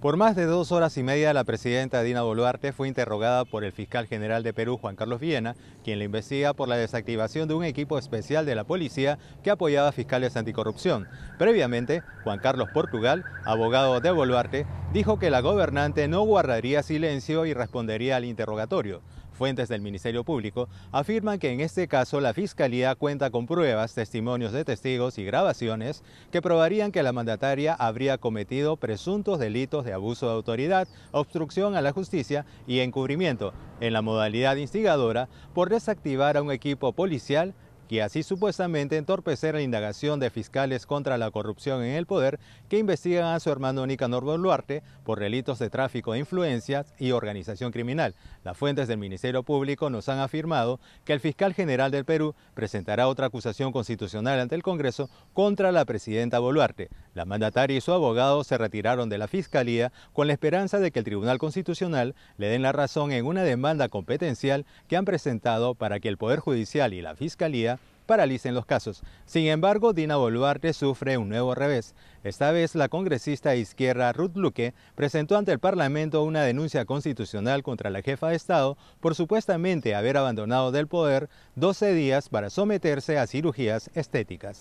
Por más de dos horas y media, la presidenta Dina Boluarte fue interrogada por el fiscal general de Perú, Juan Carlos Viena, quien la investiga por la desactivación de un equipo especial de la policía que apoyaba a fiscales anticorrupción. Previamente, Juan Carlos Portugal, abogado de Boluarte, dijo que la gobernante no guardaría silencio y respondería al interrogatorio. Fuentes del Ministerio Público afirman que en este caso la Fiscalía cuenta con pruebas, testimonios de testigos y grabaciones que probarían que la mandataria habría cometido presuntos delitos de abuso de autoridad, obstrucción a la justicia y encubrimiento en la modalidad instigadora por desactivar a un equipo policial y así supuestamente entorpecer la indagación de fiscales contra la corrupción en el poder que investigan a su hermano Nicanor Boluarte por delitos de tráfico de influencias y organización criminal. Las fuentes del Ministerio Público nos han afirmado que el fiscal general del Perú presentará otra acusación constitucional ante el Congreso contra la presidenta Boluarte. La mandataria y su abogado se retiraron de la Fiscalía con la esperanza de que el Tribunal Constitucional le den la razón en una demanda competencial que han presentado para que el Poder Judicial y la Fiscalía paralicen los casos. Sin embargo, Dina Boluarte sufre un nuevo revés. Esta vez, la congresista izquierda Ruth Luque presentó ante el Parlamento una denuncia constitucional contra la jefa de Estado por supuestamente haber abandonado del poder 12 días para someterse a cirugías estéticas.